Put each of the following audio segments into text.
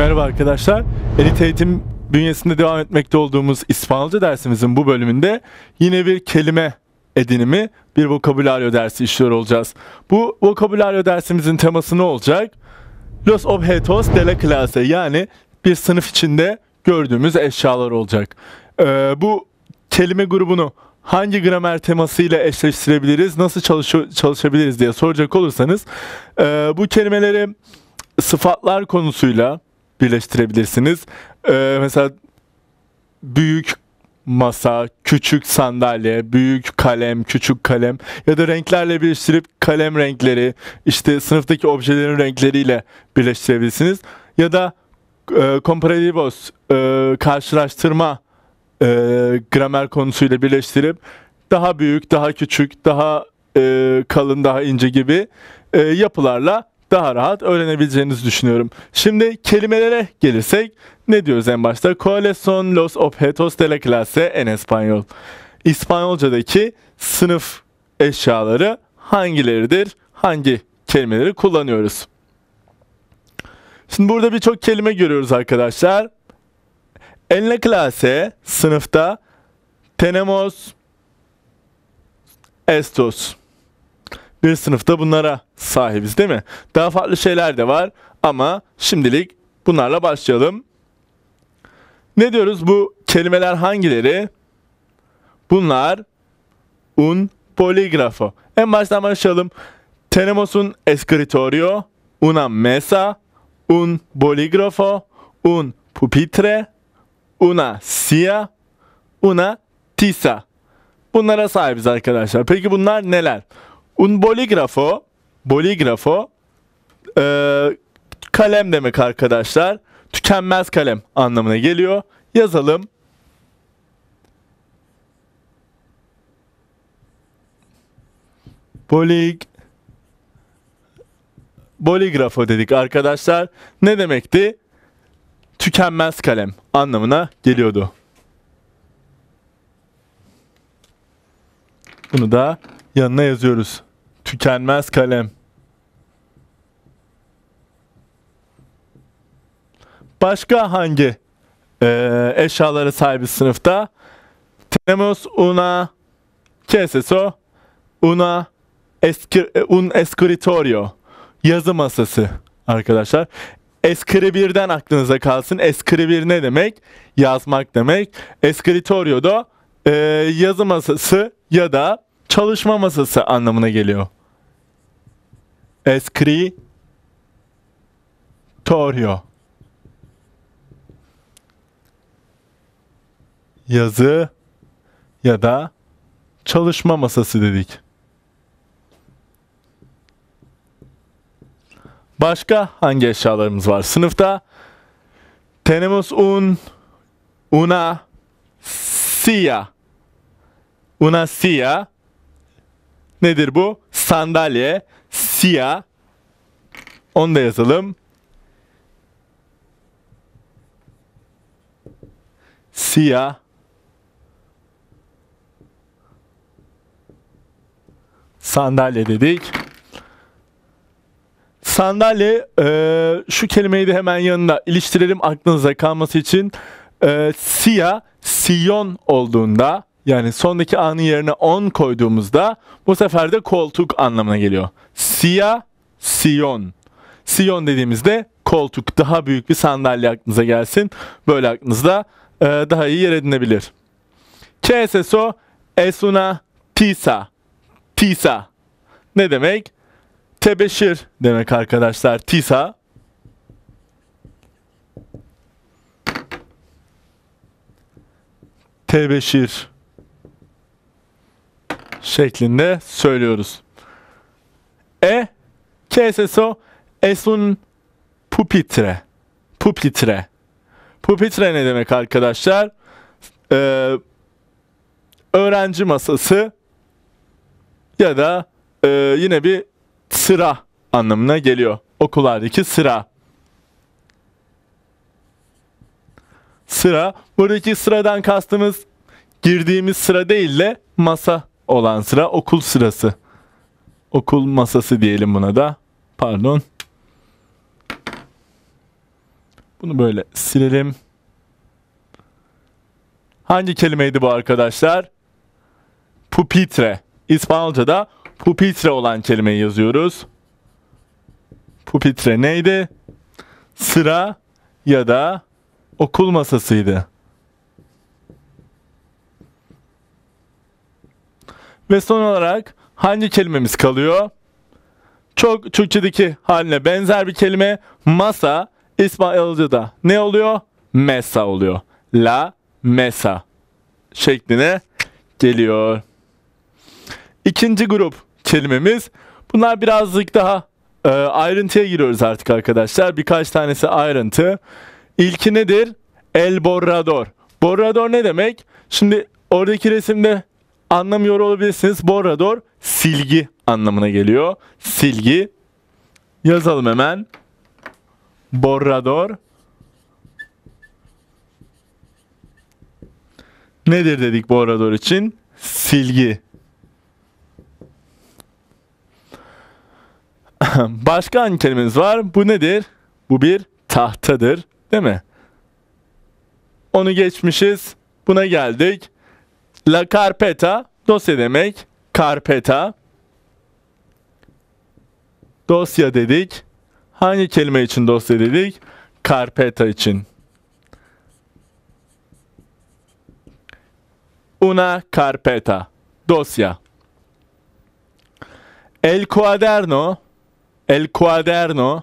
Merhaba arkadaşlar. Elit Eğitim bünyesinde devam etmekte olduğumuz İspanyolca dersimizin bu bölümünde yine bir kelime edinimi, bir vokabülaryo dersi işliyor olacağız. Bu vokabülaryo dersimizin teması ne olacak? Los objetos de la clase yani bir sınıf içinde gördüğümüz eşyalar olacak. Ee, bu kelime grubunu hangi gramer temasıyla eşleştirebiliriz, nasıl çalış çalışabiliriz diye soracak olursanız e, bu kelimeleri sıfatlar konusuyla birleştirebilirsiniz. Ee, mesela büyük masa, küçük sandalye, büyük kalem, küçük kalem ya da renklerle birleştirip kalem renkleri, işte sınıftaki objelerin renkleriyle birleştirebilirsiniz. Ya da e, comparativos, e, karşılaştırma e, gramer konusuyla birleştirip daha büyük, daha küçük, daha e, kalın, daha ince gibi e, yapılarla daha rahat öğrenebileceğinizi düşünüyorum. Şimdi kelimelere gelirsek ne diyoruz en başta? Coalición los objetos de la clase en español. İspanyolcadaki sınıf eşyaları hangileridir? Hangi kelimeleri kullanıyoruz? Şimdi burada birçok kelime görüyoruz arkadaşlar. En la clase sınıfta tenemos estos bir sınıfta bunlara sahibiz değil mi? Daha farklı şeyler de var ama şimdilik bunlarla başlayalım. Ne diyoruz bu kelimeler hangileri? Bunlar un poligrafo. En baştan başlayalım. Tenemos un escritorio, una mesa, un bolígrafo, un pupitre, una silla, una tiza. Bunlara sahibiz arkadaşlar. Peki bunlar neler? Un bolígrafo, bolígrafo e, kalem demek arkadaşlar. Tükenmez kalem anlamına geliyor. Yazalım. Bolig boligrafo dedik arkadaşlar. Ne demekti? Tükenmez kalem anlamına geliyordu. Bunu da yanına yazıyoruz. Tükenmez kalem. Başka hangi e, eşyalara sahibi sınıfta? Temos una ¿Qué Una escri e, un escritorio. Yazı masası arkadaşlar. Escribir'den aklınıza kalsın. Escribir ne demek? Yazmak demek. Escritorio da e, yazı masası ya da çalışma masası anlamına geliyor. Escritorio. Yazı ya da çalışma masası dedik. Başka hangi eşyalarımız var? Sınıfta tenemos un una silla. Una silla nedir bu? Sandalye Siyah, Onu da yazalım. Sia. Sandalye dedik. Sandalye e, şu kelimeyi de hemen yanına iliştirelim aklınıza kalması için. E, Sia, Siyon olduğunda yani sondaki anın yerine 10 koyduğumuzda bu sefer de koltuk anlamına geliyor. Sia, Sion. Sion dediğimizde koltuk daha büyük bir sandalye aklınıza gelsin. Böyle aklınızda e, daha iyi yer edinebilir. Que Esuna, Tisa, Tisa. Ne demek? Tebeşir demek arkadaşlar. Tisa, Tebeşir şeklinde söylüyoruz. E que es eso? Es un pupitre. Pupitre. Pupitre ne demek arkadaşlar? Ee, öğrenci masası ya da e, yine bir sıra anlamına geliyor. Okullardaki sıra. Sıra. Buradaki sıradan kastımız girdiğimiz sıra değil de masa olan sıra okul sırası. Okul masası diyelim buna da. Pardon. Bunu böyle silelim. Hangi kelimeydi bu arkadaşlar? Pupitre. İspanyolca'da pupitre olan kelimeyi yazıyoruz. Pupitre neydi? Sıra ya da okul masasıydı. Ve son olarak hangi kelimemiz kalıyor? Çok Türkçedeki haline benzer bir kelime masa İspanyolcada ne oluyor? Mesa oluyor. La mesa şekline geliyor. İkinci grup kelimemiz. Bunlar birazcık daha e, ayrıntıya giriyoruz artık arkadaşlar. Birkaç tanesi ayrıntı. İlki nedir? El borrador. Borrador ne demek? Şimdi oradaki resimde Anlamıyor olabilirsiniz. Borador silgi anlamına geliyor. Silgi yazalım hemen. Borador nedir dedik borador için? Silgi. Başka hangi kelimemiz var? Bu nedir? Bu bir tahtadır. Değil mi? Onu geçmişiz. Buna geldik. La carpeta dosya demek. Carpeta. Dosya dedik. Hangi kelime için dosya dedik? Carpeta için. Una carpeta. Dosya. El cuaderno. El cuaderno.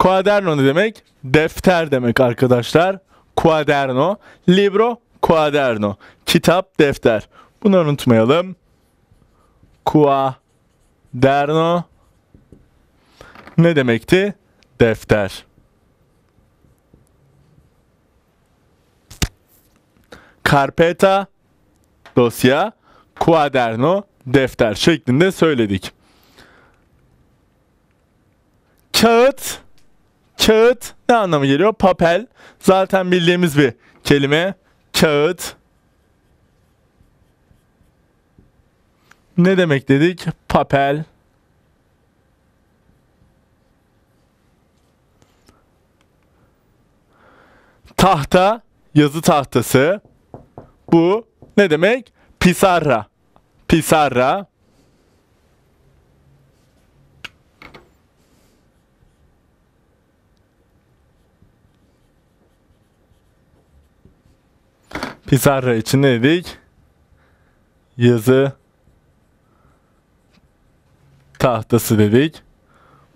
Cuaderno ne demek? Defter demek arkadaşlar. Cuaderno. Libro Quaderno. Kitap, defter. Bunu unutmayalım. Quaderno ne demekti? Defter. Carpeta dosya, quaderno defter şeklinde söyledik. Kağıt kağıt ne anlamı geliyor? Papel zaten bildiğimiz bir kelime kağıt ne demek dedik? Papel tahta yazı tahtası bu ne demek? Pisarra. Pisarra Pizarro için ne dedik? Yazı tahtası dedik.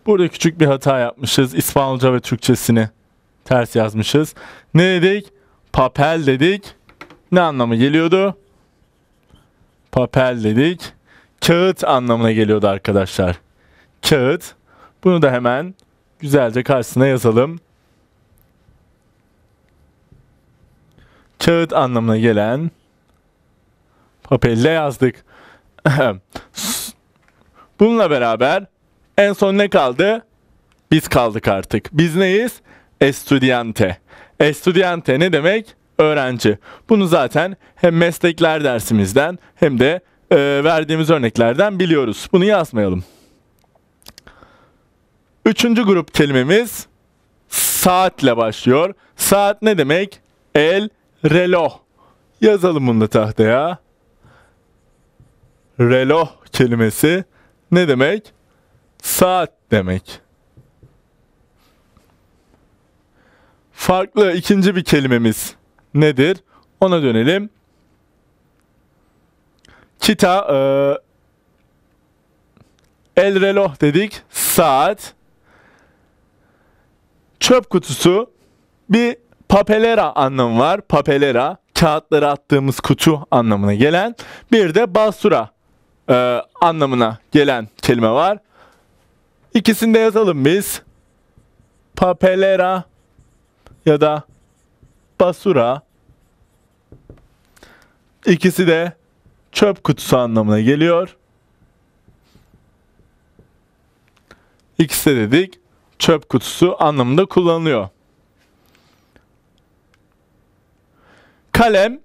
Burada küçük bir hata yapmışız. İspanyolca ve Türkçesini ters yazmışız. Ne dedik? Papel dedik. Ne anlamı geliyordu? Papel dedik. Kağıt anlamına geliyordu arkadaşlar. Kağıt. Bunu da hemen güzelce karşısına yazalım. kağıt anlamına gelen papelle yazdık. Bununla beraber en son ne kaldı? Biz kaldık artık. Biz neyiz? Estudiante. Estudiante ne demek? Öğrenci. Bunu zaten hem meslekler dersimizden hem de e, verdiğimiz örneklerden biliyoruz. Bunu yazmayalım. Üçüncü grup kelimemiz saatle başlıyor. Saat ne demek? El Relo. Yazalım bunu da tahtaya. Relo kelimesi ne demek? Saat demek. Farklı ikinci bir kelimemiz nedir? Ona dönelim. Kita e, el relo dedik. Saat. Çöp kutusu bir Papelera anlamı var. Papelera kağıtları attığımız kutu anlamına gelen. Bir de basura e, anlamına gelen kelime var. İkisini de yazalım biz. Papelera ya da basura. İkisi de çöp kutusu anlamına geliyor. İkisi de dedik çöp kutusu anlamında kullanılıyor. kalem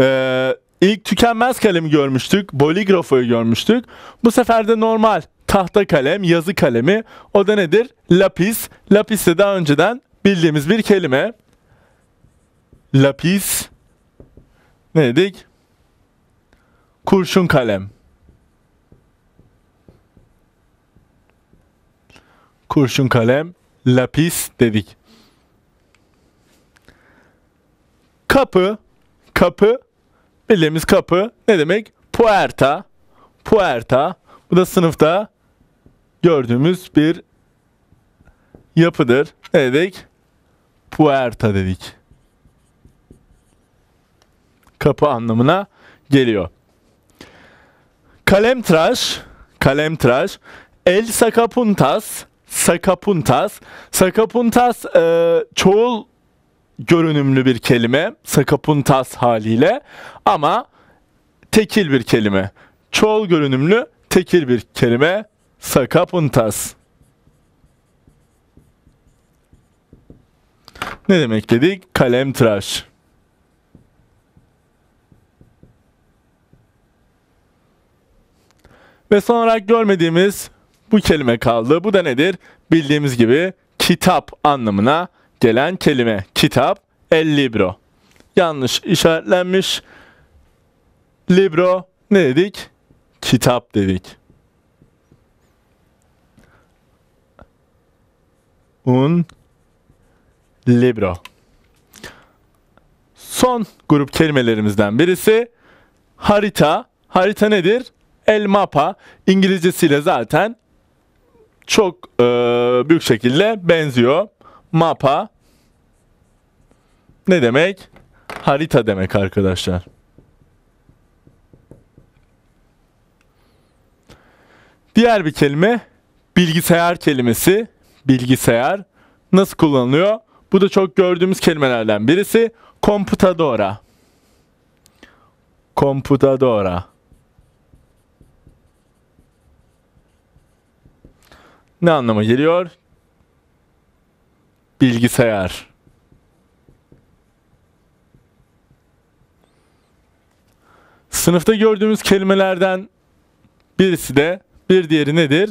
e, ilk tükenmez kalemi görmüştük. Boligrafoyu görmüştük. Bu sefer de normal tahta kalem, yazı kalemi. O da nedir? Lapis. Lapis de daha önceden bildiğimiz bir kelime. Lapis. Ne dedik? Kurşun kalem. Kurşun kalem, lapis dedik. Kapı, kapı, bildiğimiz kapı ne demek? Puerta, puerta. Bu da sınıfta gördüğümüz bir yapıdır. Ne dedik? Puerta dedik. Kapı anlamına geliyor. Kalemtıraş, kalemtıraş, el sakapuntas, sakapuntas. Sakapuntas e, çoğul görünümlü bir kelime. Sakapuntas haliyle ama tekil bir kelime. Çoğul görünümlü tekil bir kelime. Sakapuntas. Ne demek dedik? Kalem tıraş. Ve son olarak görmediğimiz bu kelime kaldı. Bu da nedir? Bildiğimiz gibi kitap anlamına gelen kelime kitap el libro. Yanlış işaretlenmiş. Libro ne dedik? Kitap dedik. Un libro. Son grup kelimelerimizden birisi harita. Harita nedir? El mapa. İngilizcesiyle zaten çok e, büyük şekilde benziyor mapa ne demek? Harita demek arkadaşlar. Diğer bir kelime bilgisayar kelimesi. Bilgisayar nasıl kullanılıyor? Bu da çok gördüğümüz kelimelerden birisi. Komputadora. Komputadora. Ne anlama geliyor? bilgisayar Sınıfta gördüğümüz kelimelerden birisi de bir diğeri nedir?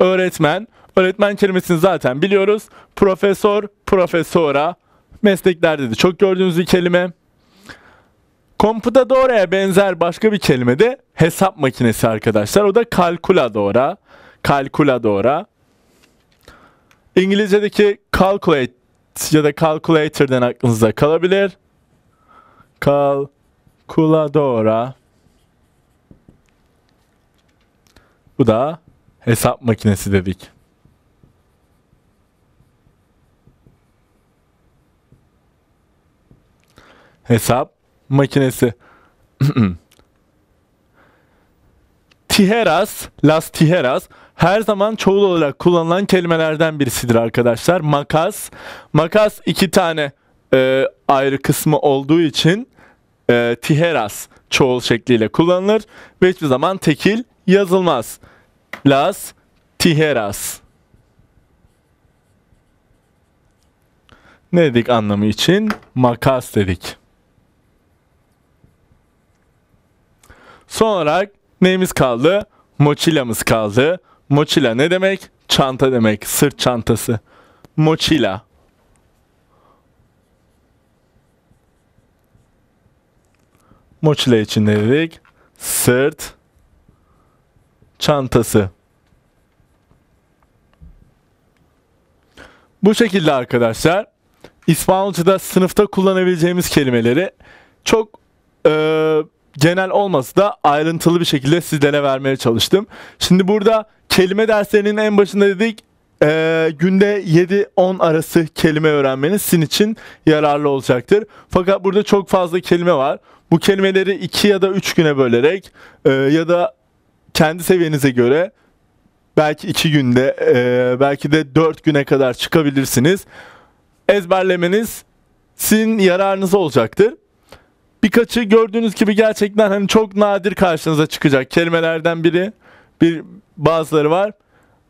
Öğretmen. Öğretmen kelimesini zaten biliyoruz. Profesör, profesora. Mesleklerde de çok gördüğünüz bir kelime. Computadore'ya benzer başka bir kelime de hesap makinesi arkadaşlar. O da kalkuladora. Kalkuladora. İngilizce'deki calculate ya da calculator'dan aklınızda kalabilir. Calculadora. Bu da hesap makinesi dedik. Hesap makinesi. tijeras, las tijeras her zaman çoğul olarak kullanılan kelimelerden birisidir arkadaşlar. Makas. Makas iki tane e, ayrı kısmı olduğu için e, tiheras çoğul şekliyle kullanılır ve hiçbir zaman tekil yazılmaz. Las tiheras. Ne dedik anlamı için? Makas dedik. Son olarak neyimiz kaldı? Mochilamız kaldı. Mochila ne demek? Çanta demek. Sırt çantası. Mochila. Mochila için ne dedik? Sırt çantası. Bu şekilde arkadaşlar İspanyolca'da sınıfta kullanabileceğimiz kelimeleri çok e, genel olması da ayrıntılı bir şekilde sizlere vermeye çalıştım. Şimdi burada kelime derslerinin en başında dedik e, günde 7-10 arası kelime öğrenmeniz sizin için yararlı olacaktır. Fakat burada çok fazla kelime var. Bu kelimeleri 2 ya da 3 güne bölerek e, ya da kendi seviyenize göre belki 2 günde e, belki de 4 güne kadar çıkabilirsiniz. Ezberlemeniz sizin yararınıza olacaktır. Birkaçı gördüğünüz gibi gerçekten hani çok nadir karşınıza çıkacak kelimelerden biri. Bir bazıları var.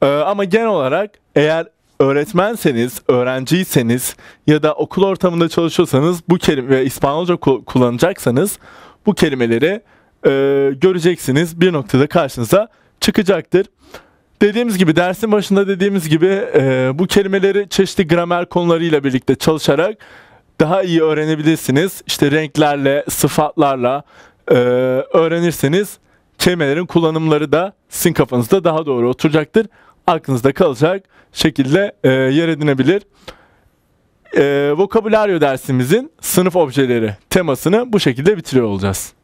Ee, ama genel olarak eğer öğretmenseniz, öğrenciyseniz ya da okul ortamında çalışıyorsanız bu kelime İspanyolca kullanacaksanız bu kelimeleri e, göreceksiniz. Bir noktada karşınıza çıkacaktır. Dediğimiz gibi dersin başında dediğimiz gibi e, bu kelimeleri çeşitli gramer konularıyla birlikte çalışarak daha iyi öğrenebilirsiniz. İşte renklerle, sıfatlarla e, öğrenirseniz kelimelerin kullanımları da sizin kafanızda daha doğru oturacaktır. Aklınızda kalacak şekilde e, yer edinebilir. E, vokabülaryo dersimizin sınıf objeleri temasını bu şekilde bitiriyor olacağız.